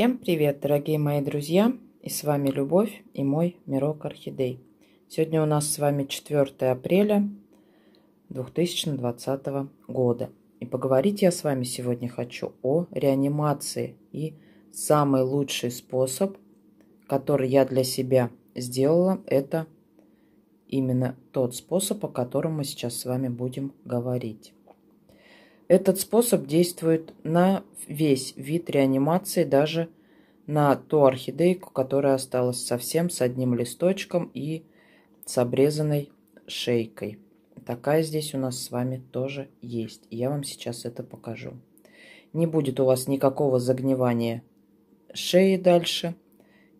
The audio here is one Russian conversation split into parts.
Всем привет, дорогие мои друзья! И с вами Любовь и мой Мирок Орхидей. Сегодня у нас с вами 4 апреля 2020 года. И поговорить я с вами сегодня хочу о реанимации. И самый лучший способ, который я для себя сделала, это именно тот способ, о котором мы сейчас с вами будем говорить. Этот способ действует на весь вид реанимации, даже на ту орхидейку, которая осталась совсем с одним листочком и с обрезанной шейкой. Такая здесь у нас с вами тоже есть. я вам сейчас это покажу. Не будет у вас никакого загнивания шеи дальше.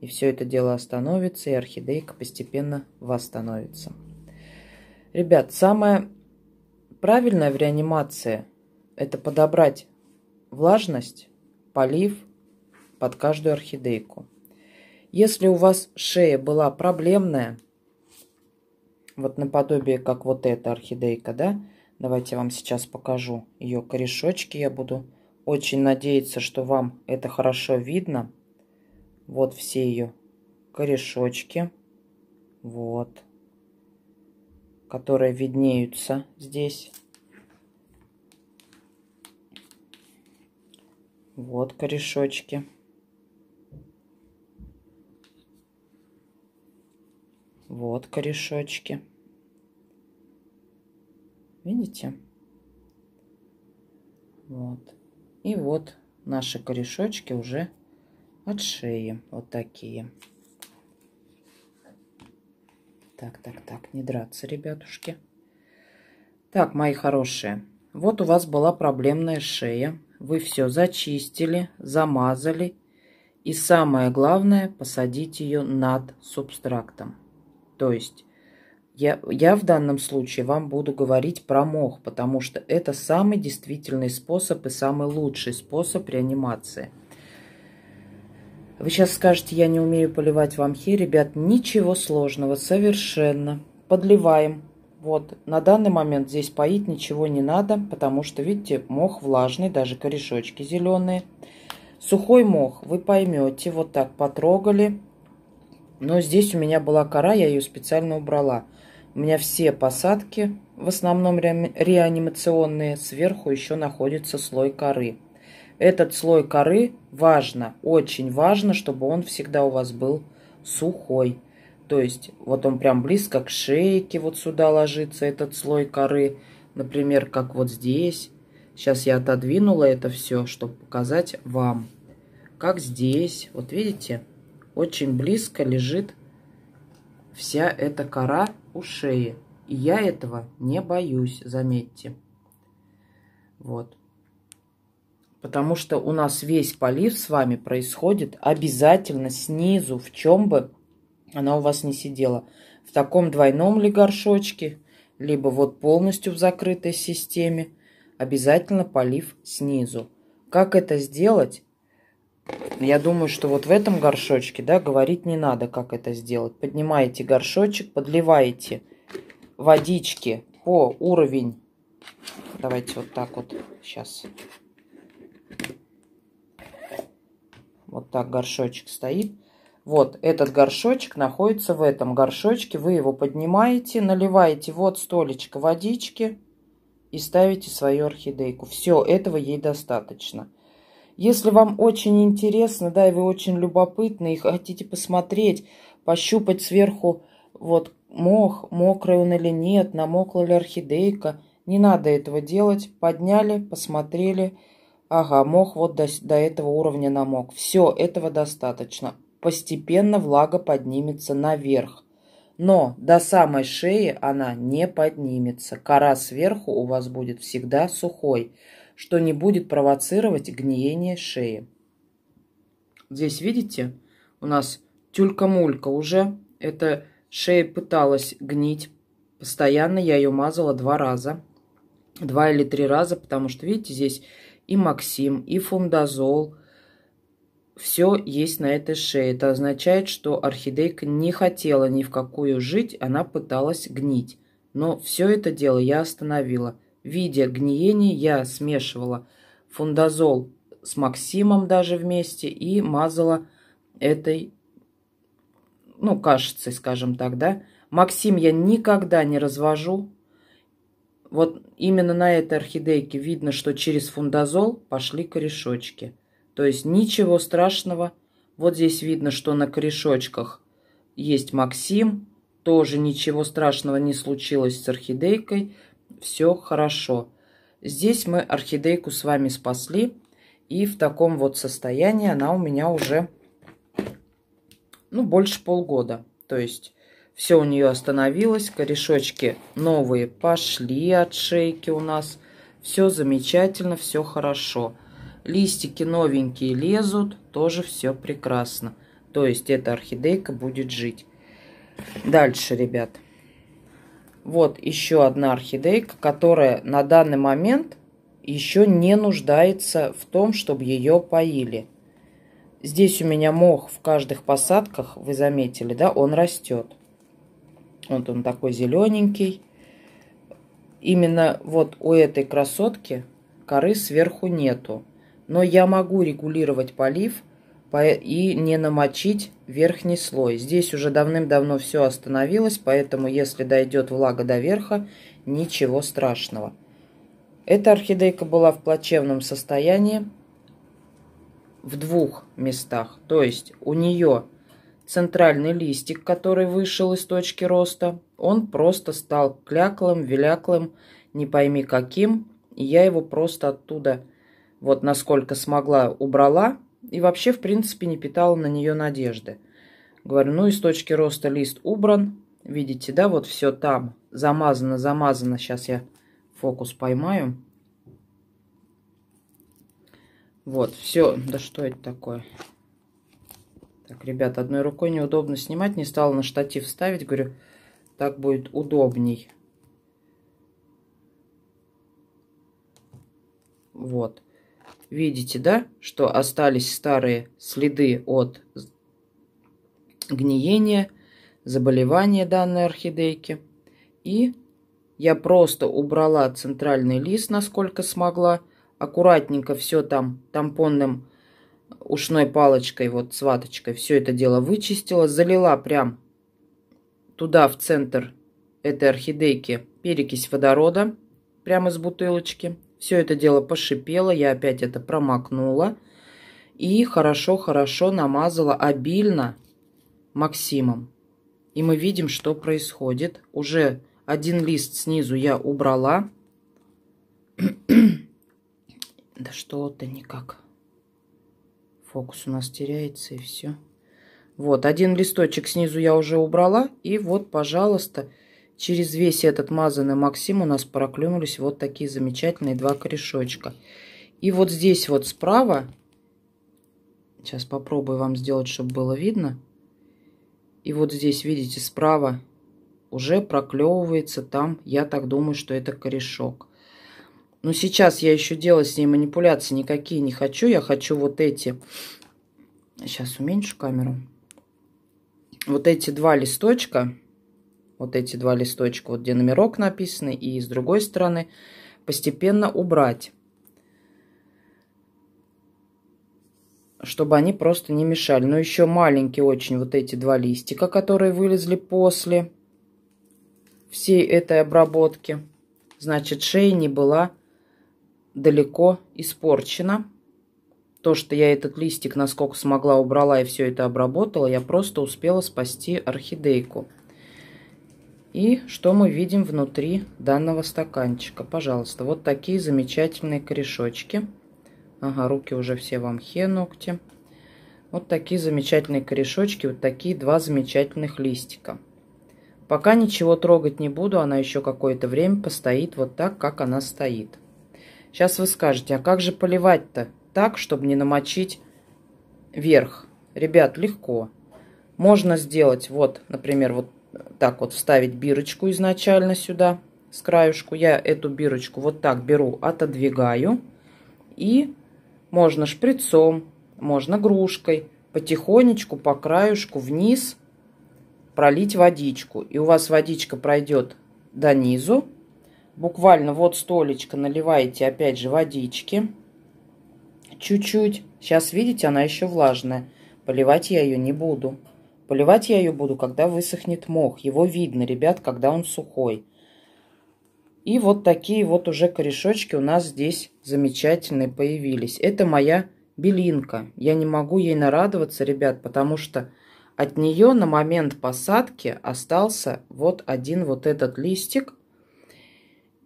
И все это дело остановится, и орхидейка постепенно восстановится. Ребят, самое правильное в реанимации – это подобрать влажность, полив под каждую орхидейку. Если у вас шея была проблемная, вот наподобие как вот эта орхидейка, да, давайте я вам сейчас покажу ее корешочки, я буду очень надеяться, что вам это хорошо видно. Вот все ее корешочки, вот, которые виднеются здесь. Вот корешочки. Вот корешочки. Видите? Вот. И вот наши корешочки уже от шеи. Вот такие. Так, так, так. Не драться, ребятушки. Так, мои хорошие. Вот у вас была проблемная шея вы все зачистили, замазали и самое главное посадить ее над субстрактом. То есть я, я в данном случае вам буду говорить про мох, потому что это самый действительный способ и самый лучший способ реанимации. Вы сейчас скажете, я не умею поливать в амхе. Ребят, ничего сложного, совершенно. Подливаем вот, на данный момент здесь поить ничего не надо, потому что, видите, мох влажный, даже корешочки зеленые. Сухой мох, вы поймете, вот так потрогали. Но здесь у меня была кора, я ее специально убрала. У меня все посадки, в основном ре реанимационные, сверху еще находится слой коры. Этот слой коры важно, очень важно, чтобы он всегда у вас был сухой. То есть вот он прям близко к шейке, вот сюда ложится этот слой коры. Например, как вот здесь. Сейчас я отодвинула это все, чтобы показать вам. Как здесь, вот видите, очень близко лежит вся эта кора у шеи. И я этого не боюсь, заметьте. Вот. Потому что у нас весь полив с вами происходит обязательно снизу, в чем бы она у вас не сидела. В таком двойном ли горшочке, либо вот полностью в закрытой системе, обязательно полив снизу. Как это сделать? Я думаю, что вот в этом горшочке, да, говорить не надо, как это сделать. Поднимаете горшочек, подливаете водички по уровень. Давайте вот так вот сейчас. Вот так горшочек стоит. Вот этот горшочек находится в этом горшочке. Вы его поднимаете, наливаете вот столечко водички и ставите свою орхидейку. Все, этого ей достаточно. Если вам очень интересно, да, и вы очень любопытны, и хотите посмотреть, пощупать сверху, вот, мох, мокрый он или нет, намокла ли орхидейка, не надо этого делать. Подняли, посмотрели, ага, мох вот до, до этого уровня намок. Все, этого достаточно постепенно влага поднимется наверх. Но до самой шеи она не поднимется. Кора сверху у вас будет всегда сухой, что не будет провоцировать гниение шеи. Здесь, видите, у нас тюлька-мулька уже. Эта шея пыталась гнить. Постоянно я ее мазала два раза. Два или три раза, потому что, видите, здесь и Максим, и фундазол – все есть на этой шее. Это означает, что орхидейка не хотела ни в какую жить, она пыталась гнить. Но все это дело я остановила. Видя гниение, я смешивала фундазол с Максимом даже вместе и мазала этой, ну, кашицей, скажем так, да. Максим я никогда не развожу. Вот именно на этой орхидейке видно, что через фундазол пошли корешочки. То есть ничего страшного. Вот здесь видно, что на корешочках есть Максим. Тоже ничего страшного не случилось с орхидейкой. Все хорошо. Здесь мы орхидейку с вами спасли. И в таком вот состоянии она у меня уже ну, больше полгода. То есть все у нее остановилось, корешочки новые пошли от шейки у нас. Все замечательно, все хорошо. Хорошо. Листики новенькие лезут, тоже все прекрасно. То есть эта орхидейка будет жить. Дальше, ребят. Вот еще одна орхидейка, которая на данный момент еще не нуждается в том, чтобы ее поили. Здесь у меня мох в каждых посадках, вы заметили, да, он растет. Вот он такой зелененький. Именно вот у этой красотки коры сверху нету но я могу регулировать полив и не намочить верхний слой. Здесь уже давным-давно все остановилось, поэтому если дойдет влага до верха, ничего страшного. Эта орхидейка была в плачевном состоянии в двух местах. То есть у нее центральный листик, который вышел из точки роста, он просто стал кляклым, веляклым, не пойми каким. И я его просто оттуда вот насколько смогла, убрала и вообще, в принципе, не питала на нее надежды. Говорю, ну, из точки роста лист убран, видите, да, вот все там, замазано, замазано, сейчас я фокус поймаю. Вот, все, да что это такое? Так, ребят, одной рукой неудобно снимать, не стала на штатив ставить, говорю, так будет удобней. Вот. Видите, да, что остались старые следы от гниения, заболевания данной орхидейки. И я просто убрала центральный лист, насколько смогла. Аккуратненько все там тампонным ушной палочкой, вот сваточкой, все это дело вычистила. Залила прям туда, в центр этой орхидейки, перекись водорода прямо из бутылочки. Все это дело пошипело, я опять это промокнула. И хорошо-хорошо намазала обильно Максимом. И мы видим, что происходит. Уже один лист снизу я убрала. да что-то никак. Фокус у нас теряется и все. Вот, один листочек снизу я уже убрала. И вот, пожалуйста, Через весь этот мазанный Максим у нас проклюнулись вот такие замечательные два корешочка. И вот здесь вот справа, сейчас попробую вам сделать, чтобы было видно. И вот здесь, видите, справа уже проклевывается там, я так думаю, что это корешок. Но сейчас я еще делать с ней манипуляции никакие не хочу. Я хочу вот эти... Сейчас уменьшу камеру. Вот эти два листочка вот эти два листочка, вот где номерок написаны, и с другой стороны постепенно убрать, чтобы они просто не мешали. Но еще маленькие очень вот эти два листика, которые вылезли после всей этой обработки. Значит, шея не была далеко испорчена. То, что я этот листик насколько смогла убрала и все это обработала, я просто успела спасти орхидейку. И что мы видим внутри данного стаканчика? Пожалуйста, вот такие замечательные корешочки. Ага, руки уже все вам хе ногти. Вот такие замечательные корешочки, вот такие два замечательных листика. Пока ничего трогать не буду, она еще какое-то время постоит вот так, как она стоит. Сейчас вы скажете, а как же поливать-то так, чтобы не намочить верх? Ребят, легко. Можно сделать вот, например, вот так вот вставить бирочку изначально сюда, с краюшку. Я эту бирочку вот так беру, отодвигаю. И можно шприцом, можно грушкой потихонечку по краюшку вниз пролить водичку. И у вас водичка пройдет до низу. Буквально вот столечко наливаете опять же водички. Чуть-чуть. Сейчас, видите, она еще влажная. Поливать я ее не буду. Поливать я ее буду, когда высохнет мох. Его видно, ребят, когда он сухой. И вот такие вот уже корешочки у нас здесь замечательные появились. Это моя белинка. Я не могу ей нарадоваться, ребят, потому что от нее на момент посадки остался вот один вот этот листик.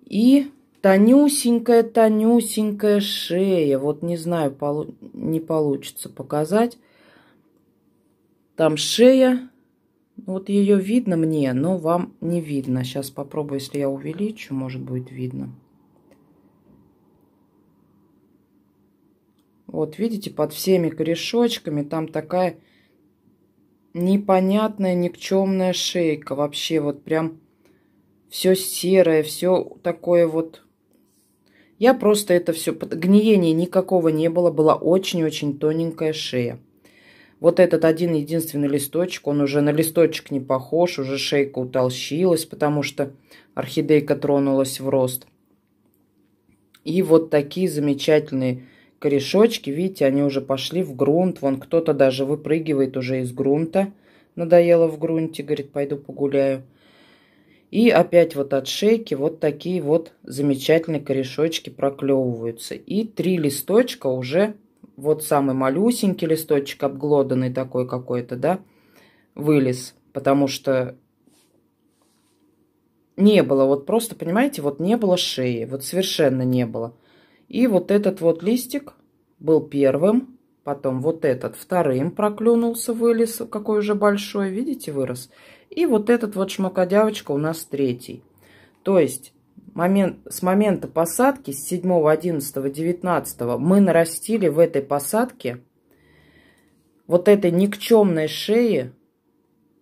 И тонюсенькая-тонюсенькая шея. Вот не знаю, полу... не получится показать. Там шея. Вот ее видно мне, но вам не видно. Сейчас попробую, если я увеличу, может будет видно. Вот видите, под всеми корешочками там такая непонятная, никчемная шейка. Вообще вот прям все серое, все такое вот. Я просто это все... Гниения никакого не было, была очень-очень тоненькая шея. Вот этот один единственный листочек, он уже на листочек не похож, уже шейка утолщилась, потому что орхидейка тронулась в рост. И вот такие замечательные корешочки, видите, они уже пошли в грунт. Вон кто-то даже выпрыгивает уже из грунта. Надоело в грунте, говорит, пойду погуляю. И опять вот от шейки вот такие вот замечательные корешочки проклевываются. И три листочка уже вот самый малюсенький листочек, обглоданный такой какой-то, да, вылез, потому что не было, вот просто, понимаете, вот не было шеи, вот совершенно не было. И вот этот вот листик был первым, потом вот этот вторым проклюнулся, вылез, какой уже большой, видите, вырос. И вот этот вот шмокодявочка у нас третий. То есть момент, с момента посадки, с 7, 11, 19, мы нарастили в этой посадке вот этой никчемной шеи,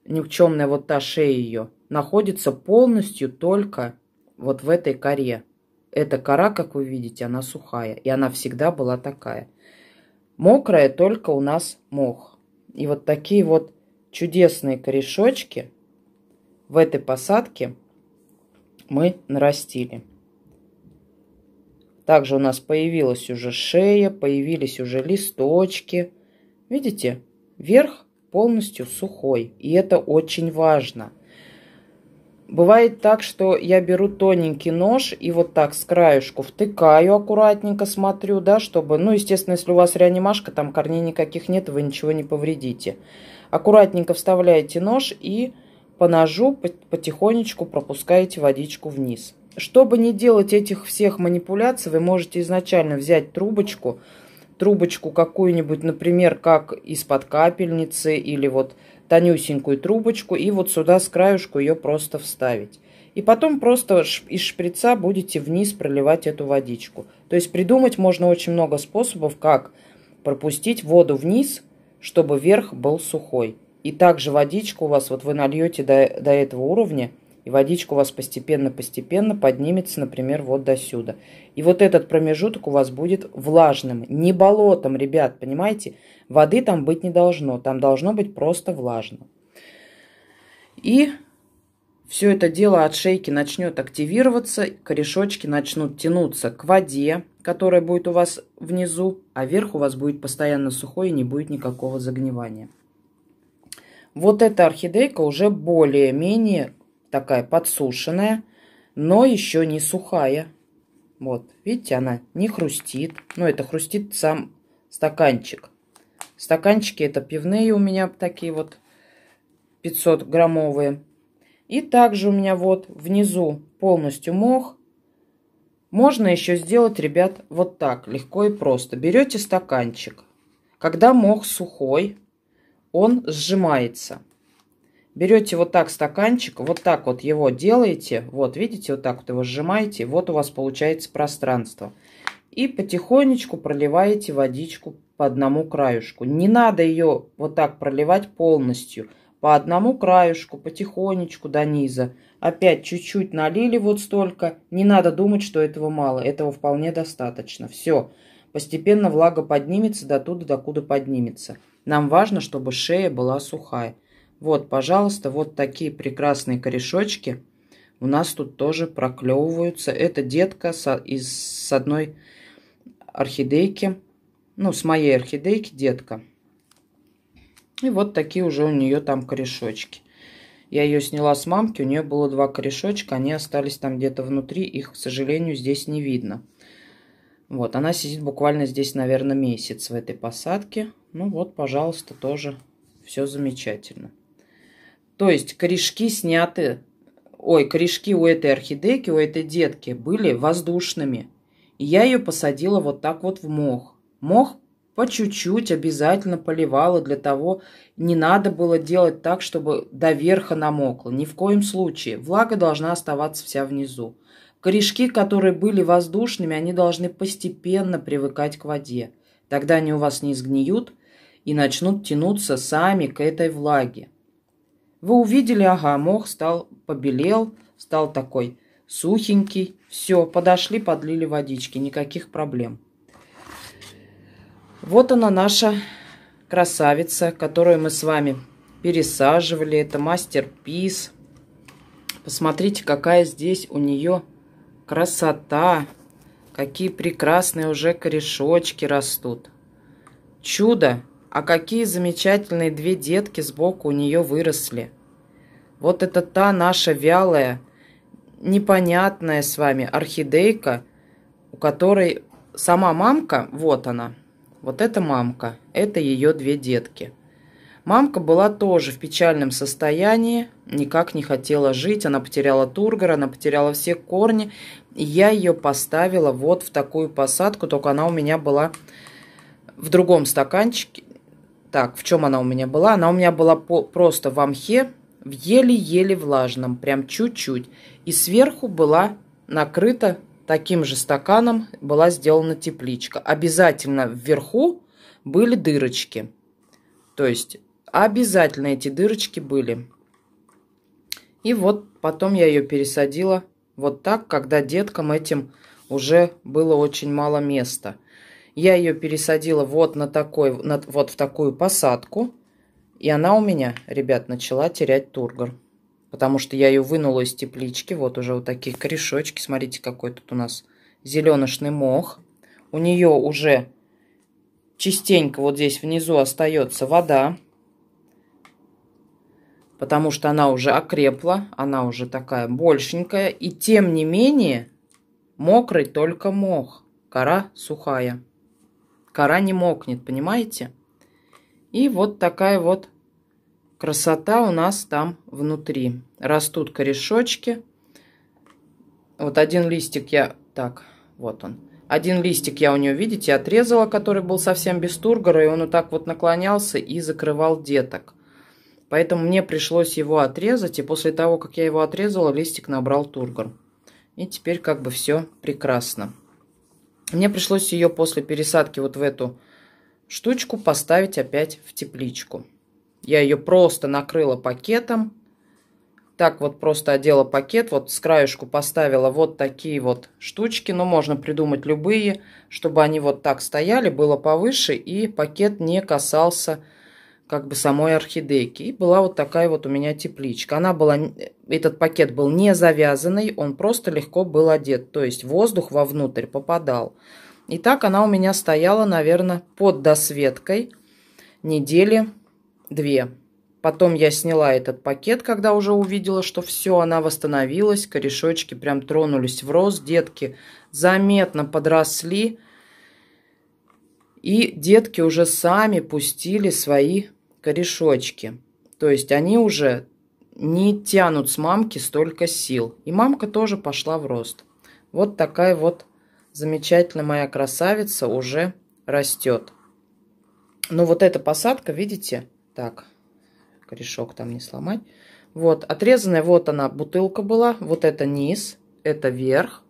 никчемная вот та шея ее, находится полностью только вот в этой коре. Эта кора, как вы видите, она сухая, и она всегда была такая. Мокрая только у нас мох. И вот такие вот чудесные корешочки в этой посадке – мы нарастили. Также у нас появилась уже шея, появились уже листочки. Видите, верх полностью сухой, и это очень важно. Бывает так, что я беру тоненький нож и вот так с краешку втыкаю аккуратненько, смотрю, да, чтобы, ну, естественно, если у вас реанимашка, там корней никаких нет, вы ничего не повредите. Аккуратненько вставляете нож и по ножу потихонечку пропускаете водичку вниз. Чтобы не делать этих всех манипуляций, вы можете изначально взять трубочку, трубочку какую-нибудь, например, как из-под капельницы или вот тонюсенькую трубочку, и вот сюда с краюшку ее просто вставить. И потом просто из шприца будете вниз проливать эту водичку. То есть придумать можно очень много способов, как пропустить воду вниз, чтобы верх был сухой. И также водичка у вас, вот вы нальете до, до этого уровня, и водичка у вас постепенно-постепенно поднимется, например, вот до сюда. И вот этот промежуток у вас будет влажным, не болотом, ребят, понимаете? Воды там быть не должно, там должно быть просто влажно. И все это дело от шейки начнет активироваться, корешочки начнут тянуться к воде, которая будет у вас внизу, а верх у вас будет постоянно сухой и не будет никакого загнивания. Вот эта орхидейка уже более-менее такая подсушенная, но еще не сухая. Вот, видите, она не хрустит. Но ну, это хрустит сам стаканчик. Стаканчики это пивные у меня такие вот 500 граммовые. И также у меня вот внизу полностью мох. Можно еще сделать, ребят, вот так, легко и просто. Берете стаканчик. Когда мох сухой, он сжимается. Берете вот так стаканчик, вот так вот его делаете, вот видите, вот так вот его сжимаете, вот у вас получается пространство. И потихонечку проливаете водичку по одному краюшку. Не надо ее вот так проливать полностью. По одному краюшку, потихонечку до низа. Опять чуть-чуть налили вот столько. Не надо думать, что этого мало. Этого вполне достаточно. Все. Постепенно влага поднимется до туда, докуда поднимется. Нам важно, чтобы шея была сухая. Вот, пожалуйста, вот такие прекрасные корешочки у нас тут тоже проклевываются. Это детка со, из, с одной орхидейки. Ну, с моей орхидейки детка. И вот такие уже у нее там корешочки. Я ее сняла с мамки, у нее было два корешочка, они остались там где-то внутри, их, к сожалению, здесь не видно. Вот, она сидит буквально здесь, наверное, месяц в этой посадке. Ну вот, пожалуйста, тоже все замечательно. То есть корешки сняты, ой, корешки у этой орхидейки, у этой детки были воздушными. И я ее посадила вот так вот в мох. Мох по чуть-чуть обязательно поливала для того, не надо было делать так, чтобы до верха намокло. Ни в коем случае. Влага должна оставаться вся внизу. Корешки, которые были воздушными, они должны постепенно привыкать к воде. Тогда они у вас не сгниют и начнут тянуться сами к этой влаге. Вы увидели, ага, мох стал, побелел, стал такой сухенький. Все, подошли, подлили водички, никаких проблем. Вот она наша красавица, которую мы с вами пересаживали. Это мастер-пис. Посмотрите, какая здесь у нее красота. Какие прекрасные уже корешочки растут. Чудо! А какие замечательные две детки сбоку у нее выросли. Вот это та наша вялая, непонятная с вами орхидейка, у которой сама мамка, вот она, вот эта мамка, это ее две детки. Мамка была тоже в печальном состоянии, никак не хотела жить, она потеряла тургор, она потеряла все корни, и я ее поставила вот в такую посадку, только она у меня была в другом стаканчике, так, в чем она у меня была? Она у меня была по, просто в мхе, в еле-еле влажном, прям чуть-чуть. И сверху была накрыта таким же стаканом, была сделана тепличка. Обязательно вверху были дырочки. То есть обязательно эти дырочки были. И вот потом я ее пересадила вот так, когда деткам этим уже было очень мало места. Я ее пересадила вот на такой, на, вот в такую посадку. И она у меня, ребят, начала терять тургор. Потому что я ее вынула из теплички. Вот уже вот такие корешочки. Смотрите, какой тут у нас зеленошный мох. У нее уже частенько вот здесь внизу остается вода. Потому что она уже окрепла. Она уже такая большенькая. И тем не менее, мокрый только мох. Кора сухая кора не мокнет, понимаете? И вот такая вот красота у нас там внутри. Растут корешочки. Вот один листик я... Так, вот он. Один листик я у нее, видите, отрезала, который был совсем без тургора, и он вот так вот наклонялся и закрывал деток. Поэтому мне пришлось его отрезать, и после того, как я его отрезала, листик набрал тургор. И теперь как бы все прекрасно. Мне пришлось ее после пересадки вот в эту штучку поставить опять в тепличку. Я ее просто накрыла пакетом. Так вот просто одела пакет, вот с краешку поставила вот такие вот штучки, но ну, можно придумать любые, чтобы они вот так стояли, было повыше и пакет не касался как бы самой орхидейки. И была вот такая вот у меня тепличка. Она была, этот пакет был не завязанный, он просто легко был одет, то есть воздух вовнутрь попадал. И так она у меня стояла, наверное, под досветкой недели две. Потом я сняла этот пакет, когда уже увидела, что все, она восстановилась, корешочки прям тронулись в рост, детки заметно подросли. И детки уже сами пустили свои корешочки. То есть они уже не тянут с мамки столько сил. И мамка тоже пошла в рост. Вот такая вот замечательная моя красавица уже растет. Но ну, вот эта посадка, видите, так, корешок там не сломать. Вот, отрезанная, вот она, бутылка была, вот это низ, это верх.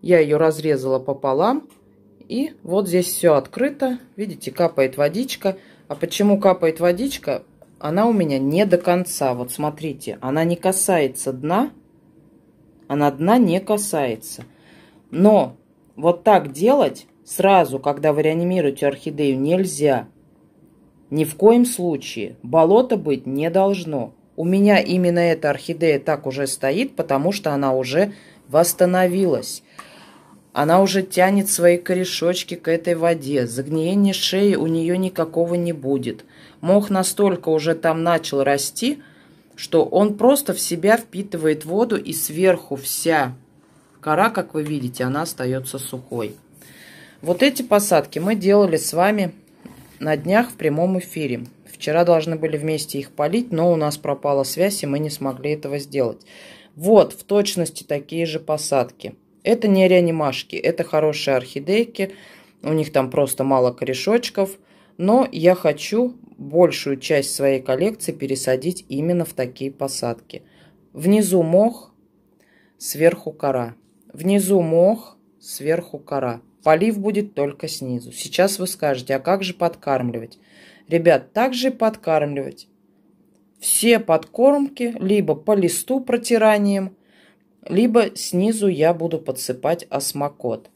Я ее разрезала пополам. И вот здесь все открыто, видите, капает водичка. А почему капает водичка? Она у меня не до конца. Вот смотрите, она не касается дна. Она дна не касается. Но вот так делать сразу, когда вы реанимируете орхидею, нельзя. Ни в коем случае. болото быть не должно. У меня именно эта орхидея так уже стоит, потому что она уже восстановилась. Она уже тянет свои корешочки к этой воде. Загниения шеи у нее никакого не будет. Мох настолько уже там начал расти, что он просто в себя впитывает воду, и сверху вся кора, как вы видите, она остается сухой. Вот эти посадки мы делали с вами на днях в прямом эфире. Вчера должны были вместе их полить, но у нас пропала связь, и мы не смогли этого сделать. Вот, в точности такие же посадки. Это не реанимашки, это хорошие орхидейки, у них там просто мало корешочков, но я хочу большую часть своей коллекции пересадить именно в такие посадки. Внизу мох, сверху кора. Внизу мох, сверху кора. Полив будет только снизу. Сейчас вы скажете, а как же подкармливать? Ребят, также подкармливать. Все подкормки либо по листу протиранием, либо снизу я буду подсыпать осмокот.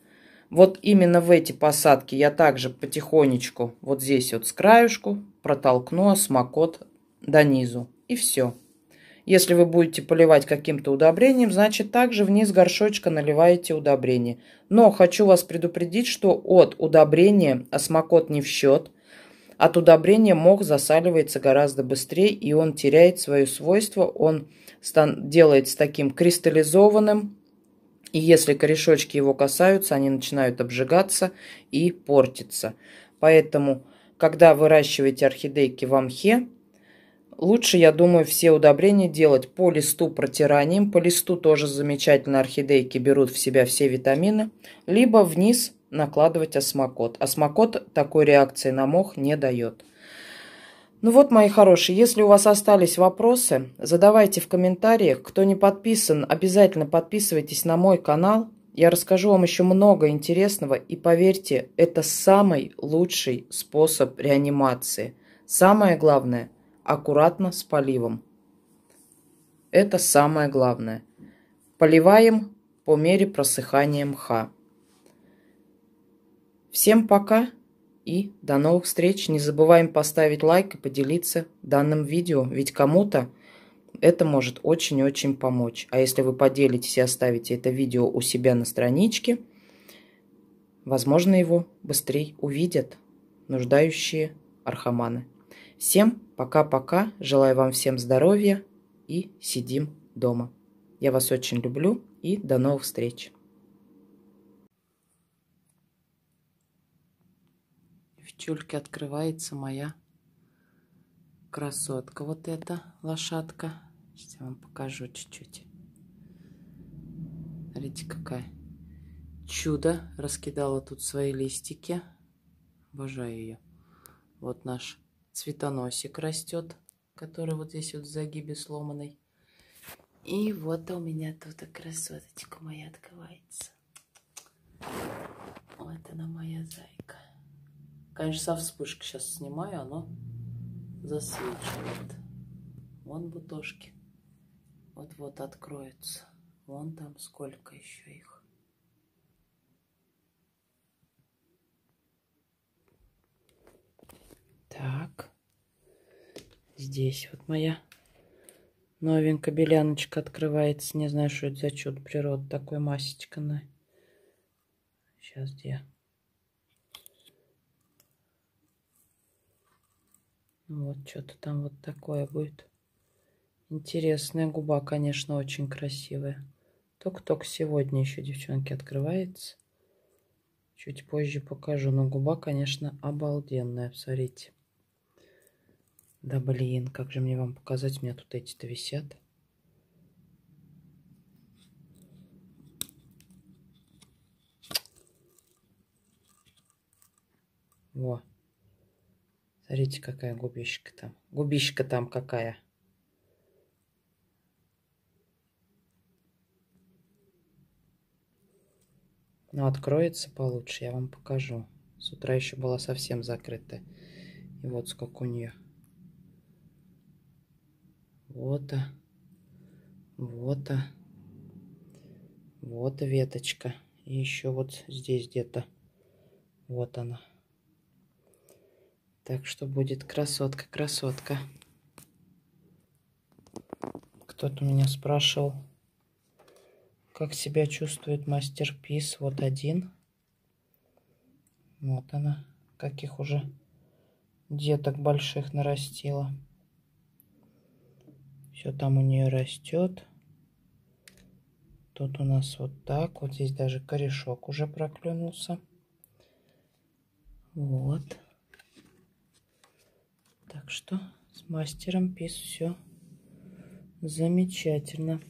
Вот именно в эти посадки я также потихонечку вот здесь вот с краюшку протолкну осмокот до низу. И все. Если вы будете поливать каким-то удобрением, значит также вниз горшочка наливаете удобрение. Но хочу вас предупредить, что от удобрения осмокот не в счет. От удобрения мох засаливается гораздо быстрее и он теряет свое свойство, он делается таким кристаллизованным, и если корешочки его касаются, они начинают обжигаться и портиться. Поэтому, когда выращиваете орхидейки в амхе, лучше, я думаю, все удобрения делать по листу протиранием. По листу тоже замечательно орхидейки берут в себя все витамины. Либо вниз накладывать осмокот. Осмокот такой реакции на мох не дает. Ну вот, мои хорошие, если у вас остались вопросы, задавайте в комментариях. Кто не подписан, обязательно подписывайтесь на мой канал. Я расскажу вам еще много интересного. И поверьте, это самый лучший способ реанимации. Самое главное – аккуратно с поливом. Это самое главное. Поливаем по мере просыхания мха. Всем пока! И до новых встреч. Не забываем поставить лайк и поделиться данным видео, ведь кому-то это может очень-очень помочь. А если вы поделитесь и оставите это видео у себя на страничке, возможно, его быстрее увидят нуждающие архаманы. Всем пока-пока, желаю вам всем здоровья и сидим дома. Я вас очень люблю и до новых встреч! тюльке открывается моя красотка. Вот эта лошадка. Сейчас я вам покажу чуть-чуть. Смотрите, какая. Чудо. Раскидала тут свои листики. Обожаю ее. Вот наш цветоносик растет, который вот здесь вот в загибе сломанный. И вот у меня тут красоточка моя открывается. Вот она моя зайка. Конечно, со вспышки сейчас снимаю, оно засвечивает. Вон бутошки. Вот-вот откроются. Вон там сколько еще их. Так. Здесь вот моя новенькая беляночка открывается. Не знаю, что это за чудо природы. Такой масечка на... Сейчас где? Вот что-то там вот такое будет. Интересная губа, конечно, очень красивая. Ток-ток сегодня еще, девчонки, открывается. Чуть позже покажу. Но губа, конечно, обалденная, посмотрите. Да блин, как же мне вам показать? У меня тут эти-то висят. Во. Смотрите, какая губищка там. Губищка там какая. Но ну, откроется получше, я вам покажу. С утра еще была совсем закрыта. И вот сколько у нее. Вот, а, вот, а, вот веточка. И еще вот здесь где-то. Вот она. Так что будет красотка-красотка. Кто-то меня спрашивал, как себя чувствует мастер-пис. Вот один. Вот она, каких уже деток больших нарастила. Все там у нее растет. Тут у нас вот так. Вот здесь даже корешок уже проклюнулся. Вот. Так что с мастером пис все замечательно.